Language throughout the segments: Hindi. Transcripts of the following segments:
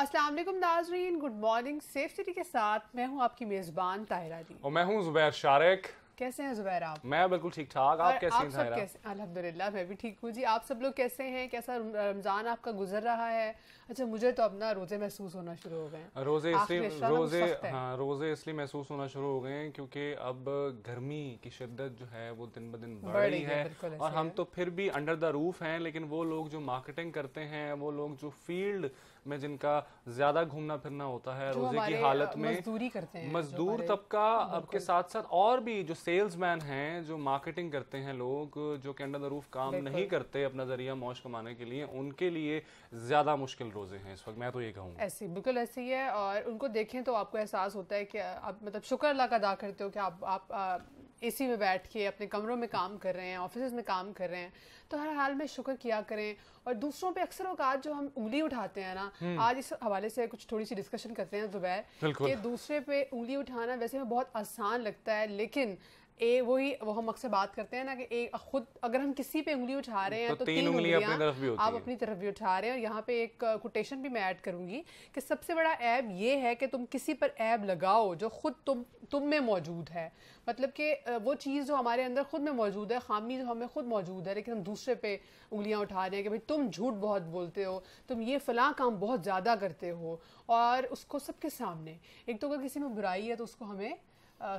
अस्सलाम वालेकुम नाजरीन गुड मॉर्निंग सेफ सिटी के साथ मैं हूं आपकी मेज़बान ताहिरा जी और मैं हूं जुबैर शारिक कैसे हैं जुबैर आप मैं बिल्कुल ठीक ठाक आप कैसे हैं ताहिरा कैसे अल्हम्दुलिल्लाह मैं भी ठीक हूं जी आप सब लोग कैसे हैं कैसा रमज़ान आपका गुजर रहा है अच्छा मुझे तो अपना रोज़े महसूस होना शुरू हो गए रोज़े इसलिए रोज़े हाँ रोज़े इसलिए महसूस होना शुरू हो गए क्योंकि अब गर्मी की शिद्दत जो है वो दिन ब दिन बढ़ रही है और हम तो फिर भी अंडर द रूफ हैं लेकिन वो लोग जो मार्केटिंग करते हैं वो लोग जो फील्ड में जिनका ज्यादा घूमना फिरना होता है रोजे की हालत में मजदूरी करते हैं मजदूर तबका अब के साथ साथ और भी जो सेल्समैन हैं जो मार्केटिंग करते हैं लोग जो के अंडर द रूफ काम नहीं करते अपना जरिया मौज कमाने के लिए उनके लिए ज्यादा मुश्किल रोजे हैं इस वक्त मैं तो ये कहूँगा ऐसी बिल्कुल ऐसी है और उनको देखें तो आपको एहसास होता है कि आप मतलब शुक्र अल्लाह का अदा करते हो कि आप आप एसी में बैठ के अपने कमरों में काम कर रहे हैं ऑफिस में काम कर रहे हैं तो हर हाल में शुक्र किया करें और दूसरों पे अक्सर अवकात जो हम उंगली उठाते हैं ना हम्म। आज इस हवाले से कुछ थोड़ी सी डिस्कशन करते हैं जुबैर कि दूसरे पे उंगली उठाना वैसे में बहुत आसान लगता है लेकिन ए वही वो हम अक्सर बात करते हैं ना कि ए खुद अगर हम किसी पे उंगली उठा रहे हैं तो, तो तीन उंगलियां अपनी तरफ भी आप अपनी तरफ भी उठा रहे हैं और यहाँ पे एक कोटेशन भी मैं ऐड करूंगी कि सबसे बड़ा ऐब ये है कि तुम किसी पर ऐब लगाओ जो खुद तुम तुम में मौजूद है मतलब कि वो चीज़ जो हमारे अंदर खुद में मौजूद है खामी जो हमें खुद मौजूद है लेकिन हम दूसरे पे उंगलियां उठा रहे हैं कि भाई तुम झूठ बहुत बोलते हो तुम ये फ़लाँ काम बहुत ज़्यादा करते हो और उसको सबके सामने एक तो अगर किसी में बुराई है तो उसको हमें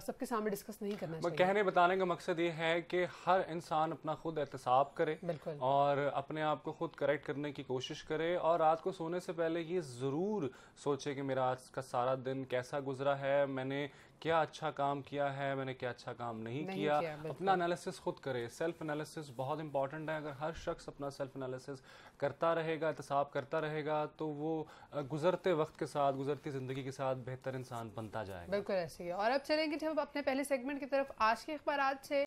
सबके सामने डिस्कस नहीं करना चाहिए कहने बताने का मकसद ये है कि हर इंसान अपना खुद एहतसाब करे और अपने आप को खुद करेक्ट करने की कोशिश करे और रात को सोने से पहले ये ज़रूर सोचे कि मेरा आज का सारा दिन कैसा गुजरा है मैंने क्या अच्छा काम किया है मैंने क्या अच्छा काम नहीं, नहीं किया, किया अपना एनालिसिस खुद करे सेल्फ एनालिसिस बहुत इंपॉर्टेंट है अगर हर शख्स अपना सेल्फ एनालिसिस करता रहेगा एहत करता रहेगा तो वो गुजरते वक्त के साथ गुजरती ज़िंदगी के साथ बेहतर इंसान बनता जाएगा बिल्कुल ऐसे ही और अब चलेंगे जब अपने पहले सेगमेंट की तरफ आज के अखबार से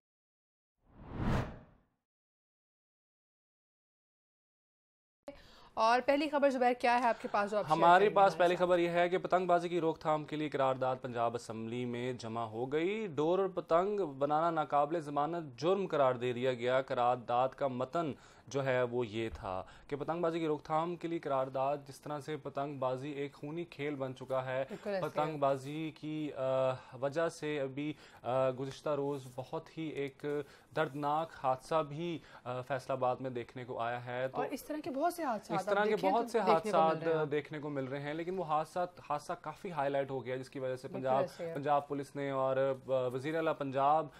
और पहली खबर जुबैर क्या है आपके पास जो आप हमारे पास पहली खबर यह है कि पतंगबाजी की रोकथाम के लिए करारदाद पंजाब असम्बली में जमा हो गई डोर और पतंग बनाना नाकाबले जमानत जुर्म करार दे दिया गया करारदाद का मतन जो है वो ये था कि पतंगबाजी की रोकथाम के लिए करारदाद जिस तरह से पतंगबाजी एक खूनी खेल बन चुका है पतंगबाजी की वजह से अभी गुज्त रोज़ बहुत ही एक दर्दनाक हादसा भी फैसलाबाद में देखने को आया है तो और इस तरह के बहुत से हादसा इस तरह के बहुत तो से हादसा देखने को मिल रहे हैं लेकिन वो हादसा हादसा काफ़ी हाईलाइट हो गया जिसकी वजह से पंजाब पंजाब पुलिस ने और वजीर अला पंजाब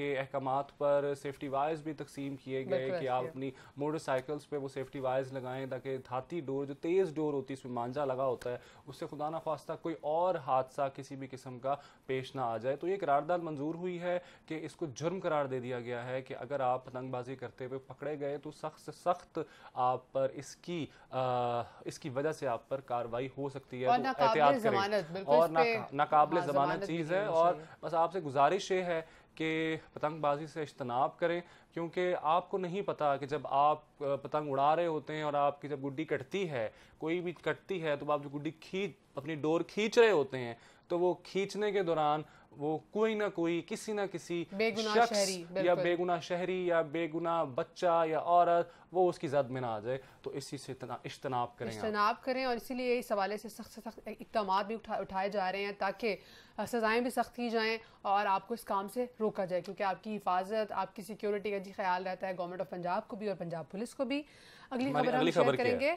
के अहकाम पर सेफ्टी वाइज भी तकसीम किए गए कि आप अपनी मोटरसाइकिल्स पे वो सेफ्टी वायर्स लगाएं ताकि धाती डोर जो तेज़ डोर होती है उसमें मांझा लगा होता है उससे खुदा ना खास्ता कोई और हादसा किसी भी किस्म का पेश ना आ जाए तो ये करारदाद मंजूर हुई है कि इसको जुर्म करार दे दिया गया है कि अगर आप पतंगबाजी करते हुए पकड़े गए तो सख्त से सख्त आप पर इसकी आ, इसकी वजह से आप पर कार्रवाई हो सकती है और तो एहतियात करें और नाकाबले जमानत चीज़ है और बस आपसे गुजारिश ये है कि पतंगबाजी से इज्तनाब करें क्योंकि आपको नहीं पता कि जब आप पतंग उड़ा रहे होते हैं और आपकी जब गुड्डी कटती है कोई भी कटती है तो आप जो गुड्डी खींच अपनी डोर खींच रहे होते हैं तो वो खींचने के दौरान वो कोई ना कोई किसी ना किसी शख्स या बेगुना शहरी या बेगुना बच्चा या औरत वो उसकी जद में ना आ जाए तो इसी चीज़ से इज्तनाब करें इज्तनाब करें और इसीलिए इस हवाले से सख्त से सख्त इकदाम भी उठा उठाए जा रहे हैं ताकि सजाएं भी सख्त की जाएँ और आपको इस काम से रोका जाए क्योंकि आपकी हिफाजत आपकी सिक्योरिटी का जी ख्याल रहता है गवर्नमेंट ऑफ पंजाब को भी और पंजाब पुलिस को भी अगली खबर हम शेयर करेंगे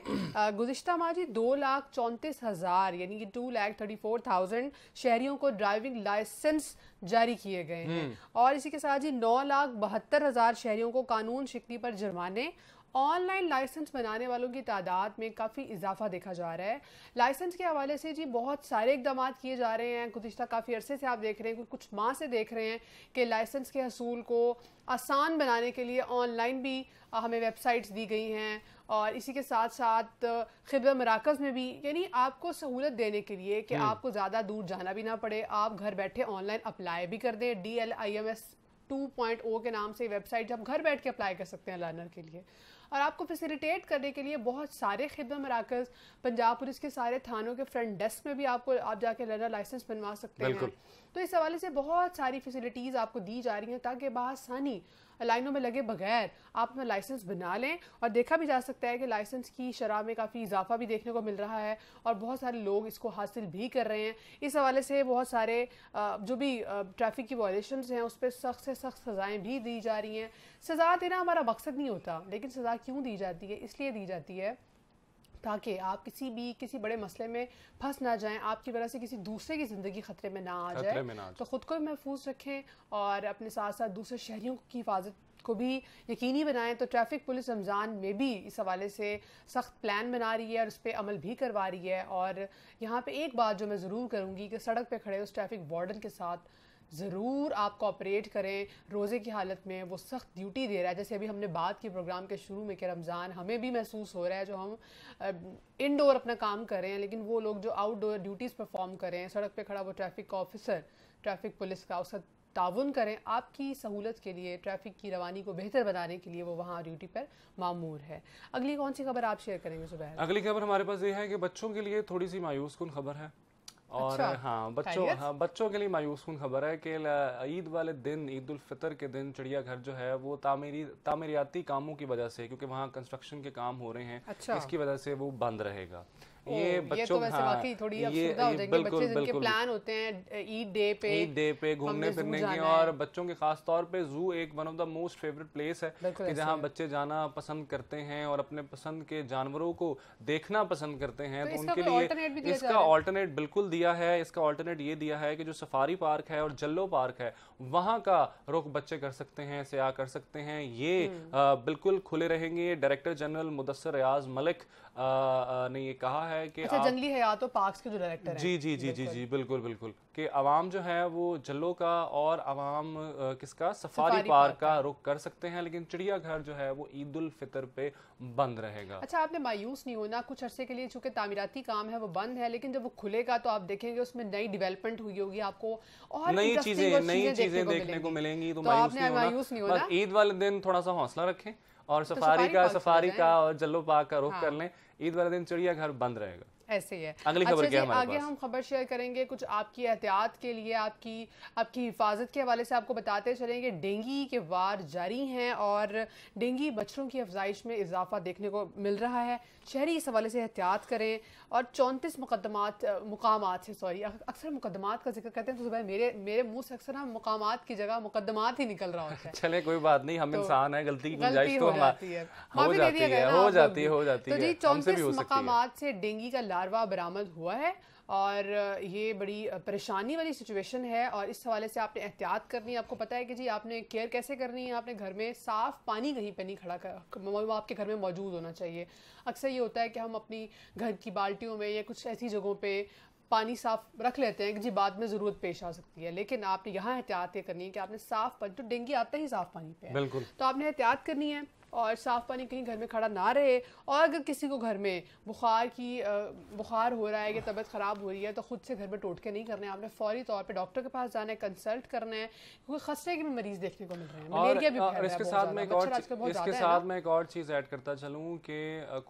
गुजशत माह जी दो लाख चौंतीस हज़ार यानी कि two lakh thirty four thousand शहरियों को ड्राइविंग लाइसेंस जारी किए गए हैं हम्म। और इसी के साथ जी नौ लाख बहत्तर हज़ार शहरियों को कानून शिकनी पर जुर्माने ऑनलाइन लाइसेंस बनाने वालों की तादाद में काफ़ी इजाफा देखा जा रहा है लाइसेंस के हवाले से जी बहुत सारे इकदाम किए जा रहे हैं गुज्त काफ़ी अरसे से आप देख रहे हैं कुछ माह से देख रहे हैं कि लाइसेंस के हसूल को आसान बनाने के लिए ऑनलाइन भी हमें वेबसाइट्स दी गई हैं और इसी के साथ साथ खिब मराकज़ में भी यानी आपको सहूलत देने के लिए कि हम्म। आपको ज़्यादा दूर जाना भी ना पड़े आप घर बैठे ऑनलाइन अप्लाई भी कर दें D L I M S two point O के नाम से वेबसाइट आप घर बैठ के अप्लाई कर सकते हैं लर्नर के लिए और आपको फैसिलिटेट करने के लिए बहुत सारे खिदमत मराकज़ पंजाब पुलिस के सारे थानों के फ्रंट डेस्क में भी आपको आप जाके लर्नर लाइसेंस बनवा सकते हैं तो इस हवाले से बहुत सारी फैसिलिटीज़ आपको दी जा रही हैं ताकि बसानी लाइनों में लगे बगैर आप अपना लाइसेंस बना लें और देखा भी जा सकता है कि लाइसेंस की शराह में काफ़ी इजाफा भी देखने को मिल रहा है और बहुत सारे लोग इसको हासिल भी कर रहे हैं इस हवाले से बहुत सारे जो भी ट्रैफिक की वॉलेशन हैं उस पर सख्त से सख्त सज़ाएँ भी दी जा रही हैं सज़ा देना हमारा मकसद नहीं होता लेकिन सज़ा क्यों दी जाती है इसलिए दी जाती है ताकि आप किसी भी किसी बड़े मसले में फंस ना जाएं आपकी वजह से किसी दूसरे की ज़िंदगी खतरे में ना आ जाए तो ख़ुद को भी महफूज रखें और अपने साथ साथ दूसरे शहरीों की हिफाजत को भी यकीनी बनाएं तो ट्रैफिक पुलिस रमज़ान में भी इस हवाले से सख्त प्लान बना रही है और उस पर अमल भी करवा रही है और यहाँ पर एक बात जो मैं ज़रूर करूँगी कि सड़क पर खड़े उस ट्रैफिक वार्डन के साथ ज़रूर आप कॉपरेट करें रोज़े की हालत में वो सख्त ड्यूटी दे रहा है जैसे अभी हमने बात की प्रोग्राम के शुरू में कि रमज़ान हमें भी महसूस हो रहा है जो हम इनडोर अपना काम कर रहे हैं लेकिन वो लोग जो आउटडोर ड्यूटीज़ परफॉर्म कर रहे हैं सड़क पर खड़ा वो ट्रैफिक का ऑफिसर ट्रैफिक पुलिस का उसका ताउन करें आपकी सहूलत के लिए ट्रैफिक की रवानी को बेहतर बनाने के लिए वो वहाँ ड्यूटी पर मामूर है अगली कौन सी खबर आप शेयर करेंगे सुबह अगली खबर हमारे पास ये है कि बच्चों के लिए थोड़ी सी मायूस कन खबर है और अच्छा, हाँ बच्चों हाँ बच्चों के लिए मायूस कन खबर है कि ईद वाले दिन ईद उल फितर के दिन चिड़ियाघर जो है वो तामीरी तामीराती कामों की वजह से क्योंकि वहाँ कंस्ट्रक्शन के काम हो रहे हैं अच्छा। इसकी वजह से वो बंद रहेगा ये बच्चों ये तो वैसे हाँ, वाकई थोड़ी ये, हो जाएंगे बच्चे जिनके प्लान होते हैं ईद डे पे ईद डे पे घूमने फिरने के और बच्चों के खास तौर पे जू एक one of the most favourite place है कि जहाँ बच्चे जाना पसंद करते हैं और अपने पसंद के जानवरों को देखना पसंद करते हैं तो, तो उनके लिए इसका ऑल्टरनेट बिल्कुल दिया है इसका ऑल्टरनेट ये दिया है कि जो सफारी पार्क है और जल्लो पार्क है वहाँ का रुख बच्चे कर सकते हैं सयाह कर सकते हैं ये हम्म। बिल्कुल खुले रहेंगे डायरेक्टर जनरल मुदसर रियाज मलिक ने ये कहा है कि अच्छा, आप... जंगली हया तो पार्क्स के जो डायरेक्टर जी जी जी जी जी बिल्कुल बिल्कुल कि आवाम जो है वो जल्लो का और आवाम किसका सफारी, सफारी पार्क का रुख कर सकते हैं लेकिन चिड़ियाघर जो है वो ईद उल फितर पे बंद रहेगा अच्छा आपने मायूस नहीं होना कुछ अरसे के लिए चूंकि तामीराती काम है वो बंद है लेकिन जब वो खुलेगा तो आप देखेंगे उसमें नई डेवलपमेंट हुई होगी आपको और नई चीजें नई चीजें देखने को मिलेंगी तो, तो मायूस नहीं होना ईद वाले दिन थोड़ा सा हौसला रखें और तो सफारी का सफारी का और जल्लो पार्क का रुख कर हाँ। लें ईद वाले दिन चिड़ियाघर बंद रहेगा ऐसे ही है अगली खबर अच्छा क्या आगे पास? हम खबर शेयर करेंगे कुछ आपकी एहतियात के लिए आपकी आपकी हिफाजत के हवाले से आपको बताते चलेंगे डेंगी के वार जारी हैं और डेंगी मच्छरों की अफजाइश में इजाफा देखने को मिल रहा है शहरी इस हवाले से एहतियात करें और चौंतीस मुकदमात मुकाम से सॉरी अक्सर मुकदमात का जिक्र करते हैं तो सुबह मेरे मेरे मुंह से अक्सर हम मुकाम की जगह मुकदमात ही निकल रहा होता है चले कोई बात नहीं हम तो इंसान है गलती की गुंजाइश तो हो जाती है हो जाती है हो जाती है तो जी चौंतीस मकाम से डेंगी का लार्वा बरामद हुआ है और ये बड़ी परेशानी वाली सिचुएशन है और इस हवाले से आपने एहतियात करनी है आपको पता है कि जी आपने केयर कैसे करनी है आपने घर में साफ़ पानी कहीं पर नहीं खड़ा कर आपके घर में मौजूद होना चाहिए अक्सर ये होता है कि हम अपनी घर की बाल्टियों में या कुछ ऐसी जगहों पर पानी साफ रख लेते हैं कि जी बाद में ज़रूरत पेश आ सकती है लेकिन आपने यहाँ एहतियात ये करनी है कि आपने साफ पानी तो डेंगू आता ही साफ पानी पे बिल्कुल तो आपने एहतियात करनी है और साफ़ पानी कहीं घर में खड़ा ना रहे और अगर किसी को घर में बुखार की बुखार हो रहा है या तबीयत ख़राब हो रही है तो ख़ुद से घर में टोटके नहीं करने आपने फौरी तौर पर डॉक्टर के पास जाना है कंसल्ट करना है क्योंकि खसरे के भी मरीज़ देखने को मिल रहे हैं भी और इसके साथ में एक और इसके साथ मैं एक और चीज़ ऐड करता चलूँ कि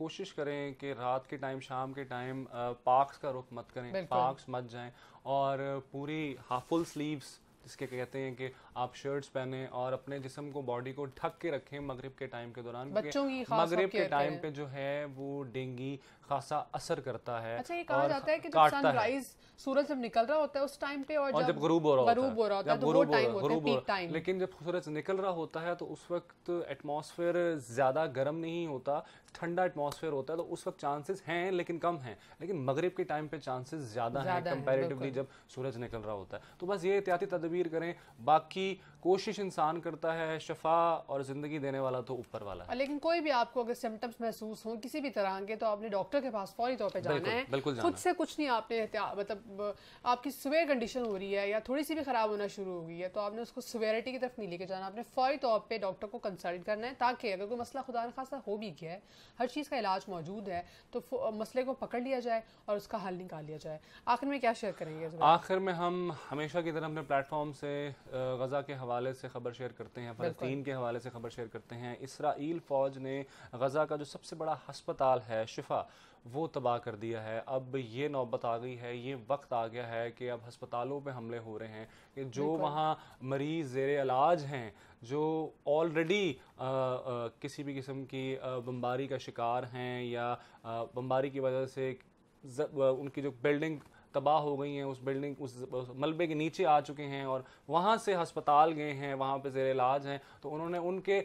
कोशिश करें कि रात के टाइम शाम के टाइम पार्क्स का रुख मत करें पार्क्स मत जाएं और पूरी हाफुल स्लीव्स जिसके कहते हैं कि आप शर्ट्स पहने और अपने जिसम को बॉडी को ढक के रखें मगरिब के टाइम के दौरान बच्चों की मगरिब के टाइम पे जो है वो डेंगी खासा असर करता है अच्छा ये कहा जाता है कि जब सनराइज सूरज जब निकल रहा होता है उस टाइम पे और, और जब गरूब हो रहा गरूब हो रहा होता है टाइम तो लेकिन जब सूरज निकल रहा होता है तो उस वक्त एटमॉस्फेयर ज्यादा गर्म नहीं होता ठंडा एटमॉस्फेयर होता है तो उस वक्त चांसेस हैं लेकिन कम हैं लेकिन मगरिब के टाइम पे चांसेस ज्यादा हैं कंपैरेटिवली जब सूरज निकल रहा होता है तो बस ये एहतियाती तदबीर करें बाकी be कोशिश इंसान करता है शफा और ज़िंदगी देने वाला तो ऊपर वाला है लेकिन कोई भी आपको अगर सिम्टम्स महसूस हों किसी भी तरह के तो आपने डॉक्टर के पास फौरी तौर पर जाना है बिल्कुल खुद से कुछ नहीं आपने मतलब आपकी सवेर कंडीशन हो रही है या थोड़ी सी भी ख़राब होना शुरू हो गई है तो आपने उसको सवेरिटी की तरफ नहीं लेके जाना आपने फौरी तौर पर डॉक्टर को कंसल्ट करना है ताकि अगर कोई मसला खुदा खासा हो भी गया है हर चीज़ का इलाज मौजूद है तो मसले को पकड़ लिया जाए और उसका हल निकाल लिया जाए आखिर में क्या शेयर करेंगे आखिर में हम हमेशा की तरह अपने प्लेटफॉर्म से गज़ा के हवा हवाले से खबर शेयर करते हैं फ़लस्तीन के हवाले से खबर शेयर करते हैं इसराइल फ़ौज ने गज़ा का जो सबसे बड़ा हस्पताल है शिफा वो तबाह कर दिया है अब ये नौबत आ गई है ये वक्त आ गया है कि अब हस्पतालों पे हमले हो रहे हैं कि जो वहाँ मरीज़ जेर इलाज हैं जो ऑलरेडी किसी भी किस्म की बमबारी का शिकार हैं या बमबारी की वजह से उनकी जो बिल्डिंग तबाह हो गई हैं उस बिल्डिंग उस मलबे के नीचे आ चुके हैं और वहाँ से हस्पताल गए हैं वहाँ पर जेर इलाज हैं तो उन्होंने उनके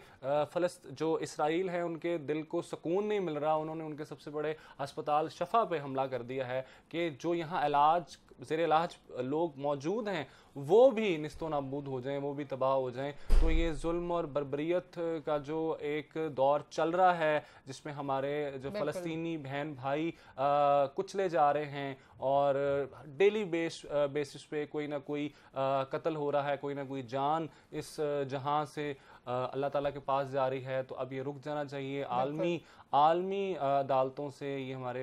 फलस्त जो इसराइल हैं उनके दिल को सुकून नहीं मिल रहा उन्होंने उनके सबसे बड़े अस्पताल शफा पर हमला कर दिया है कि जो यहाँ इलाज जेर इलाज लोग मौजूद हैं वो भी नस्तो नबूद हो जाएं वो भी तबाह हो जाएं तो ये जुल्म और बरबरीत का जो एक दौर चल रहा है जिसमें हमारे जो फ़लस्तनी बहन भाई आ, कुचले जा रहे हैं और डेली बेस बेसिस पे कोई ना कोई कत्ल हो रहा है कोई ना कोई जान इस जहां से अल्लाह ताला के पास जा रही है तो अब ये रुक जाना चाहिए आलमी आलमी अदालतों से ये हमारे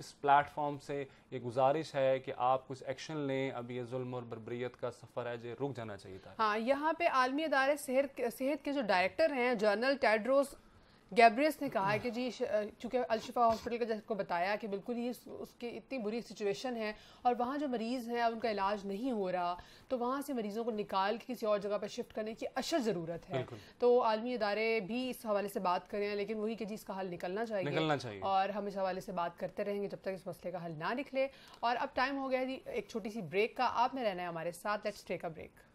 इस प्लेटफॉर्म से ये गुजारिश है कि आप कुछ एक्शन लें अब ये जुल्म और बरबरीत का सफ़र है जो रुक जाना चाहिए था हाँ यहाँ पे आलमी अदारे सेहत के जो डायरेक्टर हैं जर्नल टेड्रोस गैब्रियस ने कहा है कि जी चूँकि अलशिफा हॉस्पिटल का जिसको बताया कि बिल्कुल ही उसकी इतनी बुरी सिचुएशन है और वहाँ जो मरीज़ हैं उनका इलाज नहीं हो रहा तो वहाँ से मरीज़ों को निकाल के किसी और जगह पर शिफ्ट करने की अशर ज़रूरत है तो आलमी इदारे भी इस हवाले से बात करें लेकिन वही कि जी इसका हल निकलना चाहिए निकलना चाहिए और हम इस हवाले से बात करते रहेंगे जब तक इस मसले का हल ना निकले और अब टाइम हो गया जी एक छोटी सी ब्रेक का आप में रहना है हमारे साथ let's take a break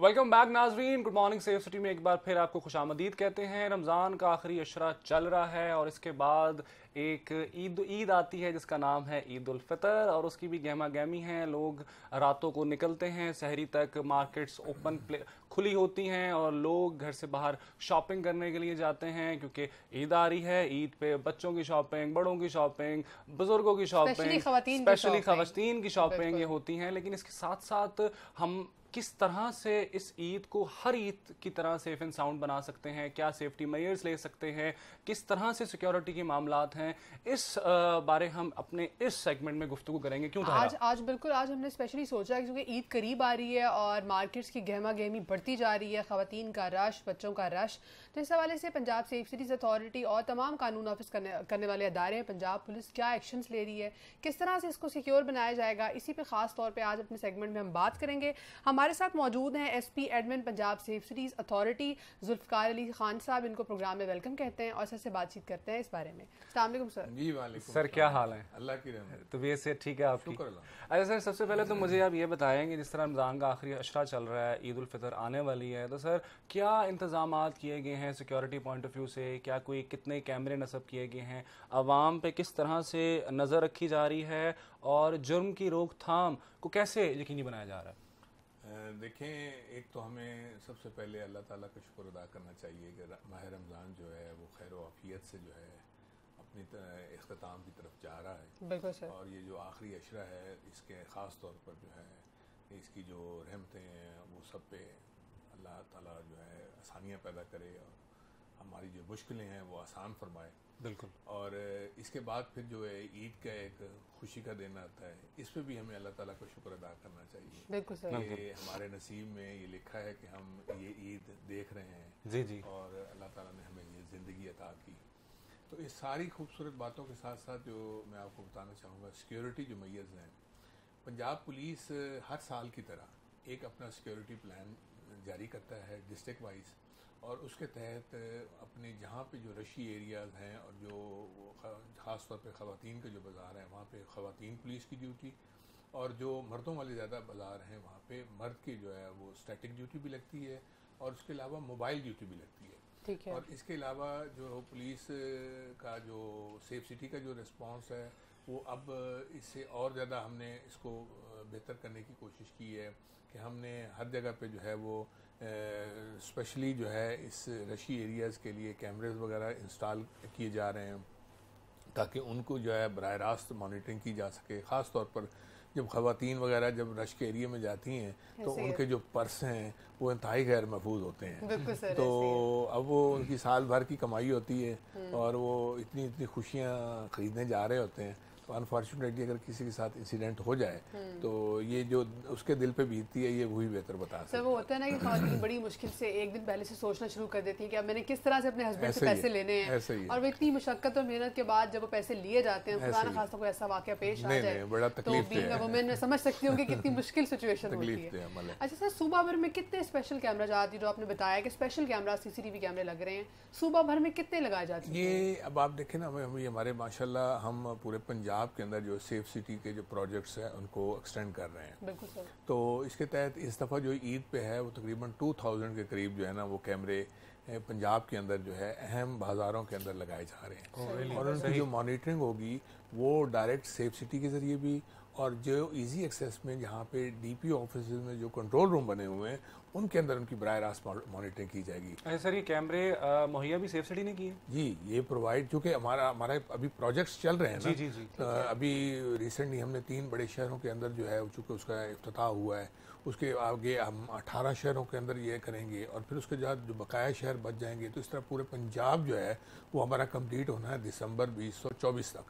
welcome back नाजरीन गुड मॉर्निंग सेफ सिटी में एक बार फिर आपको खुश आमदीद कहते हैं रमज़ान का आखिरी अशरा चल रहा है और इसके बाद एक ईद ईद आती है जिसका नाम है ईद उलफ़ितर और उसकी भी गहमा गहमी है लोग रातों को निकलते हैं शहरी तक मार्केट्स ओपन खुली होती हैं और लोग घर से बाहर शॉपिंग करने के लिए जाते हैं क्योंकि ईद आ रही है ईद पे बच्चों की शॉपिंग बड़ों की शॉपिंग बुज़ुर्गों की शॉपिंग स्पेशली खवतिन की शॉपिंग ये होती हैं लेकिन इसके साथ साथ हम किस तरह से इस ईद को हर ईद की तरह सेफ एंड साउंड बना सकते हैं क्या सेफ्टी मेयर्स ले सकते हैं किस तरह से सिक्योरिटी के मामला हैं इस बारे हम अपने इस सेगमेंट में गुफ्तु करेंगे क्यों आज आज बिल्कुल आज हमने स्पेशली सोचा है क्योंकि ईद करीब आ रही है और मार्केट्स की गहमा गहमी बढ़ती जा रही है खातन का रश बच्चों का रश तो इस हवाले से पंजाब सेफ सिटीज़ अथॉरिटी और तमाम कानून ऑफिस करने करने वाले अदारे हैं पंजाब पुलिस क्या एक्शन ले रही है किस तरह से इसको सिक्योर बनाया जाएगा इसी पर खास तौर पर आज अपने सेगमेंट में हम बात करेंगे हमारे साथ मौजूद हैं S P admin Punjab safe cities authority Zulfiqar Ali Khan साहब इनको प्रोग्राम में वेलकम कहते हैं और सर से बातचीत करते हैं इस बारे में सर सर क्या हाल है अल्लाह की तबीयत तो से ठीक है आपकी अरे अच्छा, सर सबसे पहले तो मुझे आप ये बताएं कि जिस तरह रमज़ान का आखिरी अशरा चल रहा है ईद उल फितर आने वाली है तो सर क्या इंतजाम किए गए हैं सिक्योरिटी पॉइंट ऑफ व्यू से क्या कोई कितने कैमरे नस्ब किए गए हैं आवाम पे किस तरह से नज़र रखी जा रही है और जुर्म की रोकथाम को कैसे यकीनी बनाया जा रहा है देखें एक तो हमें सबसे पहले अल्लाह ताला का शुक्र अदा करना चाहिए कि माह रमज़ान जो है वो खैर वाफियत से जो है अपनी अख्ताम की तरफ जा रहा है और ये जो आखिरी अशरा है इसके ख़ास तौर पर जो है इसकी जो रहमतें हैं वो सब पे अल्लाह ताला जो है आसानियाँ पैदा करे और हमारी जो मुश्किलें हैं वो आसान फरमाए बिल्कुल और इसके बाद फिर जो है ईद का एक खुशी का दिन आता है इस पर भी हमें अल्लाह ताला का शुक्र अदा करना चाहिए बिल्कुल सर ये हमारे नसीब में ये लिखा है कि हम ये ईद देख रहे हैं जी जी और अल्लाह ताला ने हमें ये ज़िंदगी अता की तो इस सारी खूबसूरत बातों के साथ साथ जो मैं आपको बताना चाहूँगा सिक्योरिटी जो मैज़ हैं पंजाब पुलिस हर साल की तरह एक अपना सिक्योरिटी प्लान जारी करता है डिस्ट्रिक्ट वाइज और उसके तहत अपने जहाँ पे जो रशी एरियाज़ हैं और जो ख़ास तौर पे ख़वान के जो बाज़ार हैं वहाँ पे ख़वान पुलिस की ड्यूटी और जो मर्दों वाले ज़्यादा बाज़ार हैं वहाँ पे मर्द की जो है वो स्टैटिक ड्यूटी भी लगती है और उसके अलावा मोबाइल ड्यूटी भी लगती है ठीक है और इसके अलावा जो पुलिस का जो सेफ सिटी का जो रिस्पॉन्स है वो अब इससे और ज़्यादा हमने इसको बेहतर करने की कोशिश की है कि हमने हर जगह पे जो है वो स्पेशली जो है इस रशी एरियाज़ के लिए कैमरेज वगैरह इंस्टॉल किए जा रहे हैं ताकि उनको जो है बर रास्त मॉनिटरिंग की जा सके ख़ास तौर पर जब खातन वगैरह जब रश के एरिए में जाती हैं तो उनके जो पर्स हैं वो इंतहाई गैर महफूज होते हैं तो अब वो उनकी साल भर की कमाई होती है हम्म। और वो इतनी इतनी खुशियाँ ख़रीदने जा रहे होते हैं अनफॉर्चुनेटली अगर किसी के साथ इंसिडेंट हो जाए हम्म। तो ये जो उसके दिल पे बीतती है ये वही बेहतर बता सर वो होता है ना कि खातन बड़ी मुश्किल से एक दिन पहले से सोचना शुरू कर देती है कि अब मैंने किस तरह से अपने हस्बैंड से पैसे लेने हैं और वो इतनी मुशक्कत और मेहनत के बाद जब वो पैसे लिए जाते हैं खुदा खास कोई ऐसा वाक्य पेश आ जाए बड़ा तो तकलीफ वुमेन तो समझ सकती हूँ कितनी मुश्किल सिचुएशन होती है तो अच्छा सर सुबह भर में कितने स्पेशल कैमराज आती जो आपने बताया कि स्पेशल कैमरा सीसीटीवी कैमरे लग रहे हैं सुबह भर में कितने लगाए जाते हैं ये अब आप देखें ना हमारे माशाल्लाह हम पूरे पंजाब पंजाब के अंदर जो सेफ सिटी के जो प्रोजेक्ट्स हैं उनको एक्सटेंड कर रहे हैं बिल्कुल सर तो इसके तहत इस दफ़ा जो ईद पे है वो तकरीबन 2000 के करीब जो है ना वो कैमरे पंजाब के अंदर जो है अहम बाज़ारों के अंदर लगाए जा रहे हैं oh, और उनकी जो मॉनिटरिंग होगी वो डायरेक्ट सेफ सिटी के ज़रिए भी और जो इजी एक्सेस में जहाँ पे डीपीओ ऑफिस में जो कंट्रोल रूम बने हुए हैं उनके अंदर उनकी बर रास्त मॉनिटरिंग की जाएगी सर ये कैमरे मुहैया भी सेफ सिटी ने किए जी ये प्रोवाइड चूँकि हमारा हमारे अभी प्रोजेक्ट्स चल रहे हैं ना जी जी जी आ, अभी रिसेंटली हमने तीन बड़े शहरों के अंदर जो है चूंकि उसका अफ्ताह हुआ है उसके आगे हम अठारह शहरों के अंदर ये करेंगे और फिर उसके बाद जो बकाया शहर बच जाएंगे तो इस तरह पूरे पंजाब जो है वो हमारा कम्प्लीट होना है दिसंबर बीस तक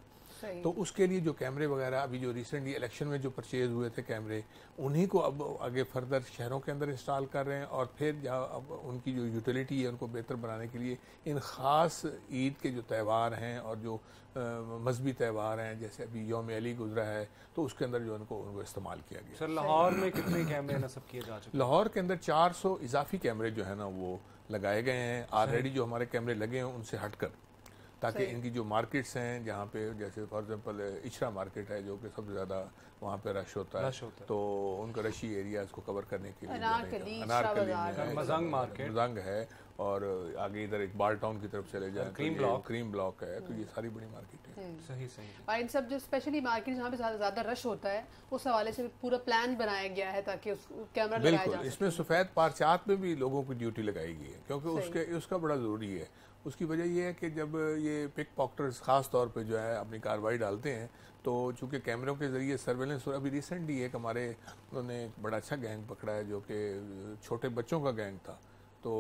तो उसके लिए जो कैमरे वगैरह अभी जो रिसेंटली इलेक्शन में जो परचेज हुए थे कैमरे उन्हीं को अब आगे फर्दर शहरों के अंदर इंस्टॉल कर रहे हैं और फिर जहाँ अब उनकी जो यूटिलिटी है उनको बेहतर बनाने के लिए इन ख़ास ईद के जो त्यौहार हैं और जो मजहबी त्यौहार हैं जैसे अभी योम अली गुजरा है तो उसके अंदर जो उनको उनको इस्तेमाल किया गया सर लाहौर में कितने कैमरे नस्ब किए जा चुके लाहौर के अंदर 400 इजाफी कैमरे जो है ना वो लगाए गए हैं ऑलरेडी जो हमारे कैमरे लगे हैं उनसे हटकर ताकि इनकी जो मार्केट्स हैं जहाँ पे जैसे फॉर एग्जांपल इशरा मार्केट है जो कि सबसे ज़्यादा वहाँ पे रश होता है तो उनका रशी एरिया को कवर करने के लिए अनारकली मजंग मार्केट मजंग है और आगे इधर एक बाल टाउन की तरफ चले जाए क्रीम ब्लॉक क्रीम ब्लॉक है तो ये हम्म। सारी बड़ी मार्केट है हम्म। सही सही और इन सब जो स्पेशली मार्केट जहाँ पे ज़्यादा रश होता है उस हवाले से पूरा प्लान बनाया गया है ताकि कैमरा बिल्कुल इसमें सफ़ेद पारचात में भी लोगों की ड्यूटी लगाई गई है क्योंकि उसके उसका बड़ा ज़रूरी है उसकी वजह यह है कि जब ये पिक पॉकटर्स ख़ास तौर पे जो है अपनी कार्रवाई डालते हैं तो चूँकि कैमरों के ज़रिए सर्वेलेंस और अभी रिसेंटली एक हमारे उन्होंने बड़ा अच्छा गैंग पकड़ा है जो कि छोटे बच्चों का गैंग था तो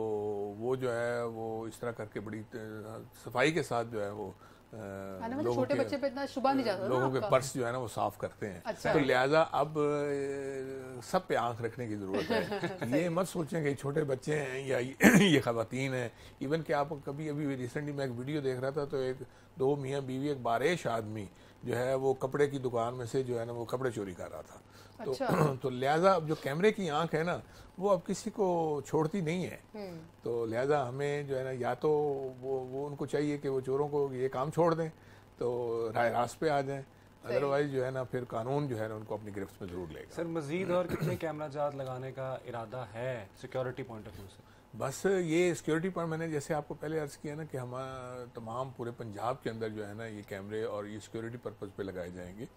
वो जो है वो इस तरह करके बड़ी सफाई के साथ जो है वो मतलब के, बच्चे पे इतना शुभा नहीं जाता लोगों के पर्स जो है ना वो साफ करते हैं अच्छा। तो लिहाजा अब सब पे आंख रखने की जरूरत है ये मत सोचें कि छोटे बच्चे हैं या ये खातन हैं इवन कि आप कभी अभी रिसेंटली मैं एक वीडियो देख रहा था तो एक दो मियाँ बीवी एक बारिश आदमी जो है वो कपड़े की दुकान में से जो है ना वो कपड़े चोरी कर रहा था तो, अच्छा। तो लिहाजा जो कैमरे की आंख है ना वो अब किसी को छोड़ती नहीं है हम्म। तो लिहाजा हमें जो है ना या तो वो वो उनको चाहिए कि वो चोरों को ये काम छोड़ दें तो राय रास्त पे आ जाएं अदरवाइज जो है ना फिर कानून जो है ना उनको अपनी गिरफ्त में जरूर लेगा सर मजीद हम्म। और कितने कैमरा जात लगाने का इरादा है सिक्योरिटी पॉइंट ऑफ व्यू से बस ये सिक्योरिटी पर मैंने जैसे आपको पहले अर्ज़ किया ना कि हम तमाम पूरे पंजाब के अंदर जो है ना ये कैमरे और ये सिक्योरिटी पर्पज़ पे लगाए जाएंगे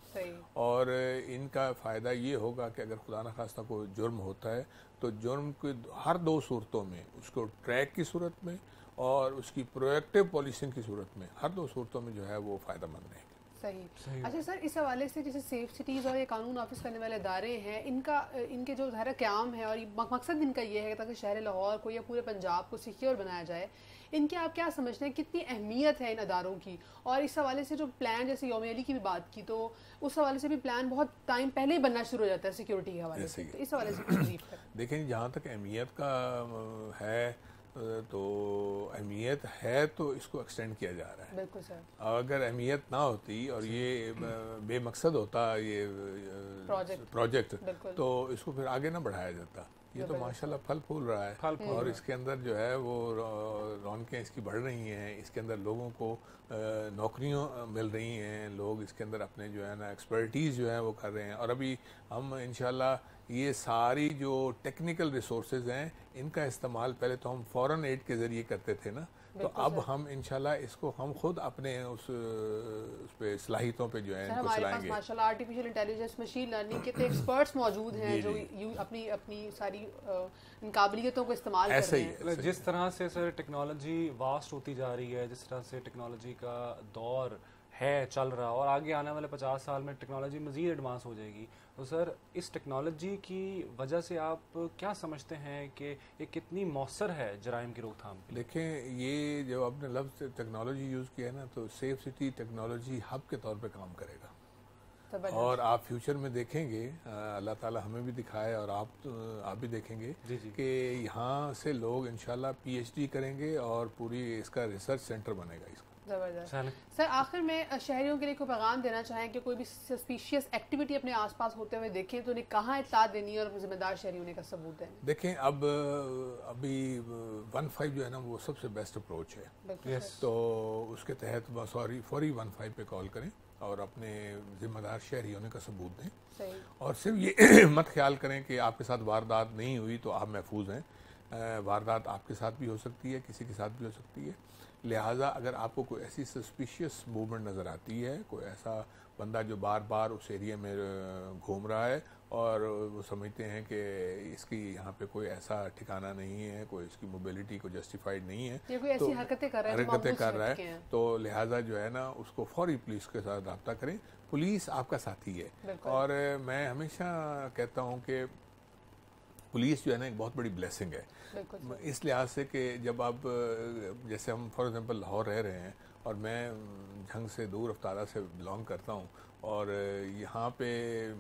और इनका फ़ायदा ये होगा कि अगर खुदा न खास्ता को जुर्म होता है तो जुर्म की हर दो सूरतों में उसको ट्रैक की सूरत में और उसकी प्रोएक्टिव पॉलिसिंग की सूरत में हर दो सूरतों में जो है वो फ़ायदा मंद रहेंगे सही अच्छा सर इस हवाले से जैसे सेफ सिटीज़ और ये कानून ऑफिस करने वाले इदारे हैं इनका इनके जो ज़ाहिर क्याम है और मकसद इनका ये है ताकि शहर लाहौर को या पूरे पंजाब को सिक्योर बनाया जाए इनके आप क्या समझते हैं कितनी अहमियत है इन अदारों की और इस हवाले से जो प्लान जैसे योम अली की भी बात की तो उस हवाले से भी प्लान बहुत टाइम पहले ही बनना शुरू हो जाता है सिक्योरिटी के हवाले से तो इस हवाले से देखें जहाँ तक अहमियत का है तो अहमियत है तो इसको एक्सटेंड किया जा रहा है बिल्कुल सर अगर अहमियत ना होती और ये हम्म। बेमकसद होता ये प्रोजेक्ट, प्रोजेक्ट तो इसको फिर आगे ना बढ़ाया जाता ये तो माशाल्लाह फल फूल रहा है फल फूल और इसके अंदर जो है वो रौनकें इसकी बढ़ रही हैं इसके अंदर लोगों को नौकरियों मिल रही हैं लोग इसके अंदर अपने जो है ना एक्सपर्टीज़ जो है वो कर रहे हैं और अभी हम इन ये सारी जो टेक्निकल रिसोर्स हैं इनका इस्तेमाल पहले तो हम फॉरन एड के ज़रिए करते थे ना तो अब हम इनशाला इसको हम खुद अपने उस, उस पे सलाहितों पे जो है इनको चलाएंगे माशाल्लाह आर्टिफिशियल इंटेलिजेंस मशीन लर्निंग के तो एक्सपर्ट्स मौजूद हैं जो यू अपनी अपनी सारी काबिलियतों को इस्तेमाल ऐसे ही जिस तरह से सर टेक्नोलॉजी वास्ट होती जा रही है जिस तरह से टेक्नोलॉजी का दौर है चल रहा और आगे आने वाले पचास साल में टेक्नोलॉजी मज़ीद एडवांस हो जाएगी तो सर इस टेक्नोलॉजी की वजह से आप क्या समझते हैं कि ये कितनी मौसर है जराइम की रोकथाम देखें ये जब आपने लफ्ज़ टेक्नोलॉजी यूज़ किया है ना तो सेफ सिटी टेक्नोलॉजी हब के तौर पे काम करेगा तो और आप फ्यूचर में देखेंगे अल्लाह ताला हमें भी दिखाए और आप तो, आप भी देखेंगे कि यहाँ से लोग इन पीएचडी करेंगे और पूरी इसका रिसर्च सेंटर बनेगा इसका सर आखिर में शहरियों के लिए कोई पैगाम देना चाहें कि कोई भी सस्पिशियस एक्टिविटी अपने आसपास होते हुए देखें तो उन्हें कहाँ इतला देनी है और जिम्मेदार शहरी होने का सबूत है देखें अब अभी वन फाइव जो है ना वो सबसे बेस्ट अप्रोच है yes. तो उसके तहत सॉरी फौरी वन फाइव पे कॉल करें और अपने जिम्मेदार शहरी होने का सबूत दें और सिर्फ ये मत ख्याल करें कि आपके साथ वारदात नहीं हुई तो आप महफूज हैं वारदात आपके साथ भी हो सकती है किसी के साथ भी हो सकती है लिहाजा अगर आपको कोई ऐसी सस्पिशियस मूवमेंट नज़र आती है कोई ऐसा बंदा जो बार बार उस एरिया में घूम रहा है और वो समझते हैं कि इसकी यहाँ पे कोई ऐसा ठिकाना नहीं है कोई इसकी मोबिलिटी को जस्टिफाइड नहीं है तो हरकतें कर रहा है हरकतें कर रहा है तो लिहाजा जो है ना उसको फौरी पुलिस के साथ रबता करें पुलिस आपका साथी है और मैं हमेशा कहता हूँ कि पुलिस जो है ना एक बहुत बड़ी ब्लेसिंग है इस लिहाज से कि जब आप जैसे हम फॉर एग्ज़ाम्पल लाहौर रह रहे हैं और मैं ढंग से दूर अफ्तारा से बिलोंग करता हूँ और यहाँ पे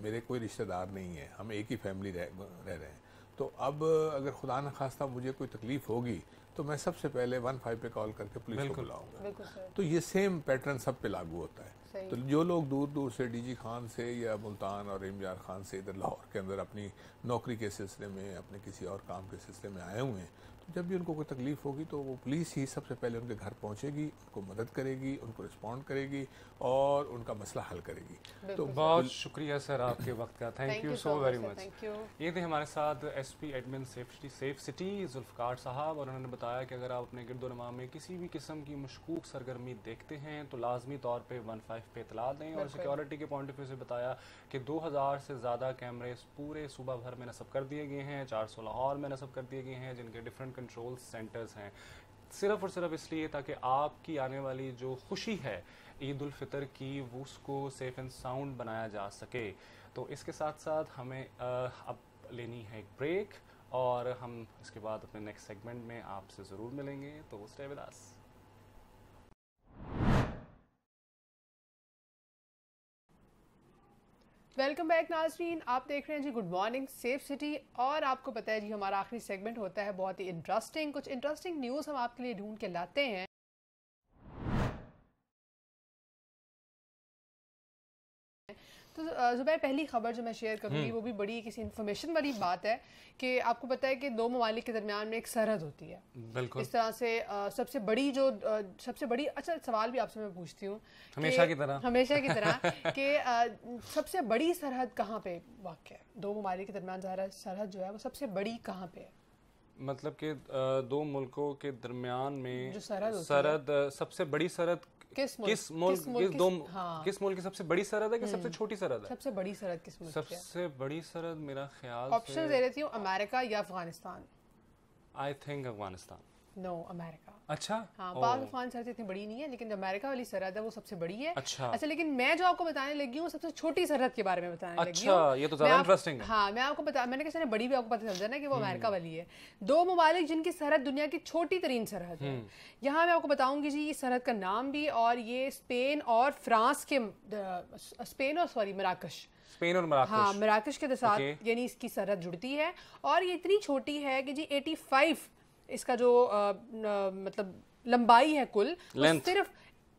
मेरे कोई रिश्तेदार नहीं है हम एक ही फैमिली रह रह रहे हैं तो अब अगर खुदा न खास्ता मुझे कोई तकलीफ़ होगी तो मैं सबसे पहले वन फाइव पे कॉल करके पुलिस को बुलाऊंगा तो ये सेम पैटर्न सब पे लागू होता है तो जो लोग दूर दूर से डीजी खान से या मुल्तान और इमजार खान से इधर लाहौर के अंदर अपनी नौकरी के सिलसिले में अपने किसी और काम के सिलसिले में आए हुए हैं जब भी उनको कोई तकलीफ़ होगी तो वो पुलिस ही सबसे पहले उनके घर पहुंचेगी उनको मदद करेगी उनको रिस्पॉन्ड करेगी और उनका मसला हल करेगी तो बहुत शुक्रिया सर आपके वक्त का thank you so very much ये थे हमारे साथ S P admin safety safe city Zulfiqar साहब और उन्होंने बताया कि अगर आप अपने गिरदोनमा में किसी भी किस्म की मशकूक सरगर्मी देखते हैं तो लाजमी तौर पर वन फाइव पे इतला दें और सिक्योरिटी के पॉइंट ऑफ व्यू से बताया कि दो हज़ार से ज़्यादा कैमरे पूरे सुबह भर में नस्ब कर दिए गए हैं चार सौ लाहौर में नस्ब कर दिए गए हैं जिनके डिफरेंट कंट्रोल सेंटर्स हैं सिर्फ और सिर्फ इसलिए ताकि आपकी आने वाली जो खुशी है ईद उल फितर की वो उसको सेफ़ एंड साउंड बनाया जा सके तो इसके साथ साथ हमें अब लेनी है एक ब्रेक और हम इसके बाद अपने नेक्स्ट सेगमेंट में आपसे ज़रूर मिलेंगे तो stay with us welcome back नाजरीन आप देख रहे हैं जी गुड मॉर्निंग सेफ सिटी और आपको पता है जी हमारा आखिरी सेगमेंट होता है बहुत ही इंटरेस्टिंग कुछ इंटरेस्टिंग न्यूज़ हम आपके लिए ढूंढ के लाते हैं तो ज़ुबैर पहली खबर जो मैं शेयर करूँगी हम्म। वो भी बड़ी किसी इन्फॉर्मेशन वाली बात है कि आपको पता है कि दो ममालिक के दरमियान में एक सरहद होती है बिल्कुल इस तरह से आ, सबसे बड़ी जो आ, सबसे बड़ी अच्छा सवाल भी आपसे मैं पूछती हूँ हमेशा की तरह हमेशा की तरह कि सबसे बड़ी सरहद कहाँ पे वाक़ है दो ममालिक के दरमियान जहाँ सरहद जो है वो सबसे बड़ी कहाँ पे है मतलब कि दो मुल्कों के दरमियान में सरहद सरहद सबसे बड़ी सरहद किस मुल्क किस मुल्क किस दो हाँ। किस मुल्क की सबसे बड़ी सरहद है कि सबसे हम्म। छोटी सरहद है सबसे बड़ी सरहद किस मुल्क सबसे बड़ी सरहद मेरा ख्याल ऑप्शन दे रही थी अमेरिका या Afghanistan I think Afghanistan no America अच्छा हाँ पाकिस्तान सरहद इतनी बड़ी नहीं है लेकिन जो अमेरिका वाली सरहद है वो सबसे बड़ी है अच्छा अच्छा लेकिन मैं जो आपको बताने लगी हूँ सबसे छोटी सरहद के बारे में बताने अच्छा, लगी हूँ ये तो ज़्यादा इंटरेस्टिंग है हाँ मैं आपको बता मैंने कहा बड़ी भी आपको पता चल ना कि वो अमेरिका हम्म। वाली है दो ममालिक जिनकी सरहद दुनिया की छोटी तरीन सरहद है हम्म। यहाँ मैं आपको बताऊंगी जी ये सरहद का नाम भी और ये स्पेन और फ्रांस के स्पेन और सॉरी मराकश स्पेन और मराकश हाँ मराकश के साथ यानी इसकी सरहद जुड़ती है और ये इतनी छोटी है कि जी 85 इसका जो आ, न, मतलब लंबाई है कुल तो सिर्फ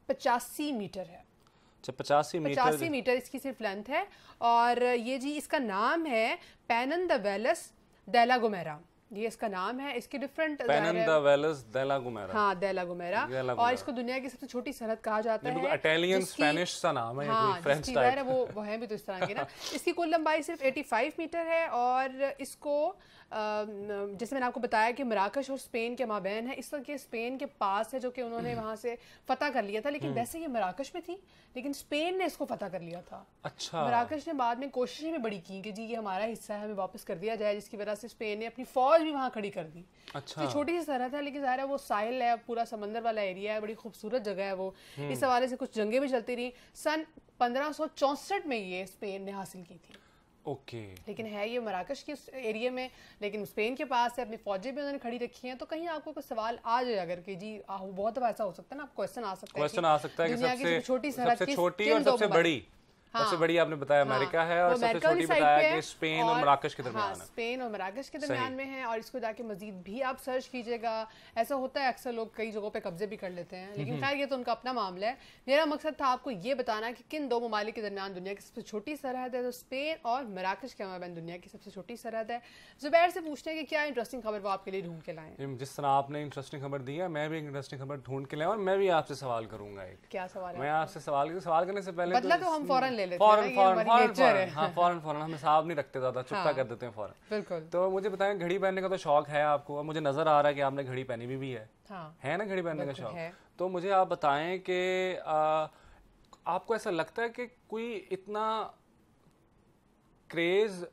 पचासी मीटर है अच्छा, पचासी मीटर पचासी मीटर इसकी सिर्फ लेंथ है और ये जी इसका नाम है पैनन द वेलस दैला गुमेरा ये इसका नाम है इसके डिफरेंट वेलस दैला गुमेरा हाँ दैला गुमेरा और इसको दुनिया की सबसे छोटी सरहद कहा जाता है इटालियन तो स्पेनिश सा नाम है हाँ, फ्रेंच टाइप वो वो है भी तो इस तरह के ना इसकी कुल लंबाई सिर्फ 85 मीटर है और इसको जैसे मैंने आपको बताया कि मराकश और स्पेन के माबेन है इस वक्त ये स्पेन के पास है जो कि उन्होंने हम्म। वहाँ से फतह कर लिया था लेकिन हम्म। वैसे ये मराकश में थी लेकिन स्पेन ने इसको फतह कर लिया था अच्छा मराकश ने बाद में कोशिशें भी बड़ी की कि जी ये हमारा हिस्सा है हमें वापस कर दिया जाए जिसकी वजह से स्पेन ने अपनी फौज भी वहाँ खड़ी कर दी अच्छा तो छोटी सी सरहद है लेकिन ज़ाहिर है वो साहिल है पूरा समंदर वाला एरिया है बड़ी खूबसूरत जगह है वो इस हम्म। हवाले से कुछ जंगें भी चलती रही सन पंद्रह में ये स्पेन ने हासिल की थी ओके लेकिन है ये मराकश के उस एरिया में लेकिन स्पेन के पास है अपनी फौजें भी उन्होंने खड़ी रखी हैं तो कहीं आपको कोई सवाल आ जाए अगर कि जी आ, बहुत ऐसा हो सकता है ना आप क्वेश्चन आ सकता है क्वेश्चन आ सकता है कि सबसे छोटी सरहद सबसे छोटी और सबसे बड़ी हाँ, सबसे बड़ी आपने बताया हाँ। अमेरिका हाँ, है और सबसे छोटी बताया कि स्पेन और, मराकश के दरमियान हाँ, स्पेन और मराकश के दरमियान में है और इसको जाके मजीद भी आप सर्च कीजिएगा ऐसा होता है अक्सर लोग कई जगहों पे कब्जे भी कर लेते हैं लेकिन खैर ये तो उनका अपना मामला है मेरा मकसद था आपको ये बताना कि किन दो ममालिक के दरमियान दुनिया की सबसे छोटी सरहद है तो स्पेन और मराकश के मैं दुनिया की सबसे छोटी सरहद है जुबैर से पूछते हैं कि क्या इंटरेस्टिंग खबर वो आपके लिए ढूंढ के लाए जिस तरह आपने इंटरेस्टिंग खबर दी है मैं भी इंटरेस्टिंग खबर ढूंढ के लाए और मैं भी आपसे सवाल करूंगा क्या सवाल मैं आपसे सवाल सवाल करने से पहले बदला तो, तो हम फौरन ले फौरन फौरन फौरन हाँ फौरन फौरन हम हिसाब नहीं रखते ज़्यादा चुपता हाँ, कर देते हैं फौरन बिल्कुल तो मुझे बताएं घड़ी पहनने का तो शौक है आपको और मुझे नज़र आ रहा है कि आपने घड़ी पहनी भी, भी है हाँ, है ना घड़ी पहनने का शौक तो मुझे आप बताएं कि आपको ऐसा लगता है कि कोई इतना क्रेज़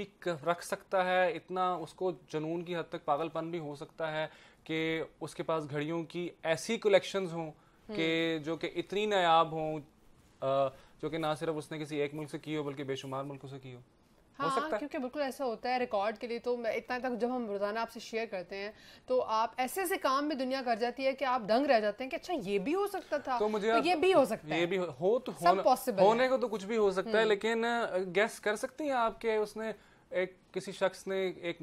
भी रख सकता है इतना उसको जुनून की हद तक पागलपन भी हो सकता है कि उसके पास घड़ियों की ऐसी कलेक्शंस हों कि हम्म। जो कि इतनी नायाब हों जो कि ना सिर्फ उसने किसी एक मुल्क से की हो बल्कि बेशुमार मुल्कों से की हो हाँ, हो सकता है क्योंकि बिल्कुल ऐसा होता है रिकॉर्ड के लिए तो मैं इतना तक जब हम रोजाना आपसे शेयर करते हैं तो आप ऐसे ऐसे काम में दुनिया कर जाती है कि आप दंग रह जाते हैं कि अच्छा ये भी हो सकता था तो मुझे तो ये भी हो सकता ये है ये भी हो, हो तो सब पॉसिबल होने को तो कुछ भी हो सकता है हम्म। लेकिन गैस कर सकती है आपके उसने एक किसी शख्स ने एक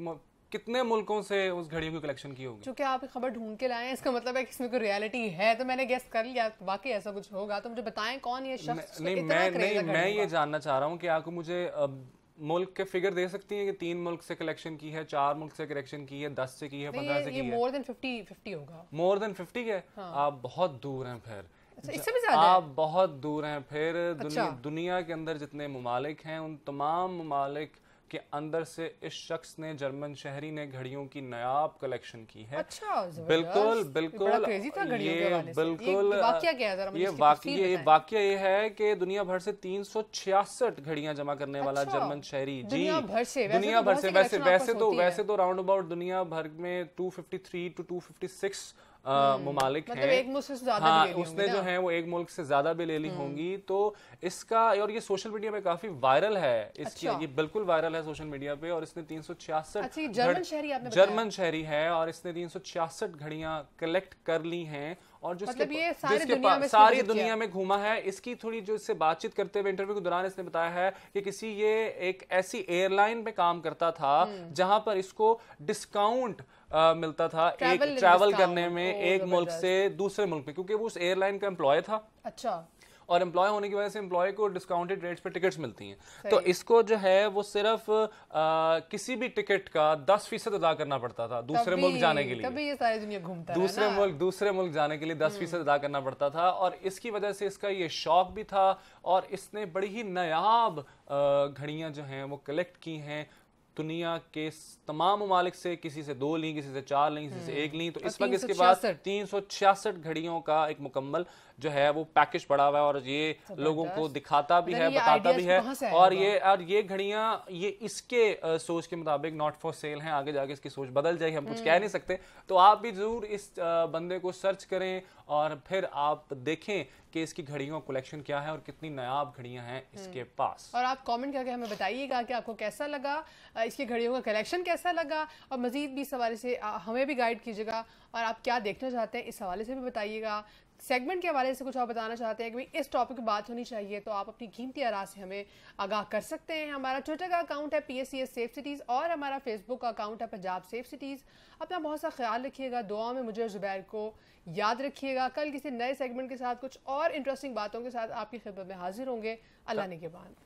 कितने मुल्कों से उस घड़ियों की कलेक्शन की होगी क्योंकि आप खबर ढूंढ के लाए इसका मतलब है कि इसमें कोई रियलिटी है तो मैंने गेस्ट कर लिया वाकई ऐसा कुछ होगा तो मुझे बताएं कौन ये शख्स नहीं मैं नहीं मैं ये जानना चाह रहा हूँ कि आप मुझे मुल्क के फिगर दे सकती हैं कि तीन मुल्क से कलेक्शन की है चार मुल्क से कलेक्शन की है दस से की है तो पंद्रह से की है मोर देन फिफ्टी फिफ्टी होगा मोर देन फिफ्टी है आप बहुत दूर हैं फिर इससे भी ज़्यादा आप बहुत दूर हैं फिर अच्छा। दुनिया, अच्छा। दुनिया के अंदर जितने ममालिक हैं उन तमाम ममालिक कि अंदर से इस शख्स ने जर्मन शहरी ने घड़ियों की नयाब कलेक्शन की है अच्छा बिल्कुल बिल्कुल ये बिल्कुल ये वाक्य ये वाक्य ये है कि दुनिया भर से तीन सौ छियासठ घड़ियां जमा करने वाला अच्छा, जर्मन शहरी जी दुनिया भर से वैसे तो वैसे तो वैसे तो राउंड अबाउट दुनिया भर में two fifty three two two fifty six ममालिक हम्म। मतलब हैं हाँ, उसने जो है वो एक मुल्क से ज्यादा भी ले ली हम्म। होंगी तो इसका और ये सोशल मीडिया पे काफी वायरल है इसकी अच्छा। ये बिल्कुल वायरल है सोशल मीडिया पे और इसने तीन सौ छियासठ अच्छा, जर्मन शहरी जर्मन शहरी है और इसने तीन सौ छियासठ घड़िया कलेक्ट कर ली है और जो मतलब ये सारी दुनिया में सारी दुनिया में घूमा है इसकी थोड़ी जो इससे बातचीत करते हुए इंटरव्यू के दौरान इसने बताया है कि किसी ये एक ऐसी एयरलाइन पे काम करता था हम्म। जहां पर इसको डिस्काउंट मिलता था एक ट्रैवल करने में एक मुल्क से दूसरे मुल्क में क्योंकि वो उस एयरलाइन का एम्प्लॉय था अच्छा और एम्प्लॉय होने की वजह से एम्प्लॉय को डिस्काउंटेड रेट्स पे टिकट्स मिलती हैं तो इसको जो है वो सिर्फ आ, किसी भी टिकट का दस फीसद अदा करना पड़ता था दूसरे मुल्क जाने के लिए तभी ये सारी दुनिया घूमता दूसरे मुल्क दूसरे मुल्क जाने के लिए दस हम्म। फीसद अदा करना पड़ता था और इसकी वजह से इसका ये शौक भी था और इसने बड़ी ही नायाब घड़ियाँ जो हैं वो कलेक्ट की हैं दुनिया के तमाम ममालिक से किसी से दो ली किसी से चार ली किसी से हम्म। एक ली तो इस वक्त इसके पास तीन सौ छियासठ घड़ियों का एक मुकम्मल जो है वो पैकेज पड़ा हुआ है और ये तो लोगों को दिखाता भी मतलब है बताता भी तो है और हाँ। ये और ये घड़ियां ये इसके सोच के मुताबिक नॉट फॉर सेल हैं आगे जाके इसकी सोच बदल जाएगी हम कुछ कह नहीं हम्म। सकते तो आप भी जरूर इस बंदे को सर्च करें और फिर आप देखें कि इसकी घड़ियों कलेक्शन क्या है और कितनी नयाब घड़ियां हैं हम्म। इसके पास और आप कमेंट करके हमें बताइएगा कि आपको कैसा लगा इसकी घड़ियों का कलेक्शन कैसा लगा और मज़ीद भी इस हवाले से हमें भी गाइड कीजिएगा और आप क्या देखना चाहते हैं इस हवाले से भी बताइएगा सेगमेंट के हवाले से कुछ और बताना चाहते हैं कि भाई इस टॉपिक पर बात होनी चाहिए तो आप अपनी कीमती आरा से हमें आगाह कर सकते हैं हमारा ट्विटर का अकाउंट है P S C S safe cities और हमारा फेसबुक का अकाउंट है पंजाब सेफ सिटीज़ अपना बहुत सा ख्याल रखिएगा दुआ में मुझे जुबैर को याद रखिएगा कल किसी नए सेगमेंट के साथ कुछ और इंटरेस्टिंग बातों के साथ आपकी खिदमत में हाजिर होंगे अल्लाह ने के बाद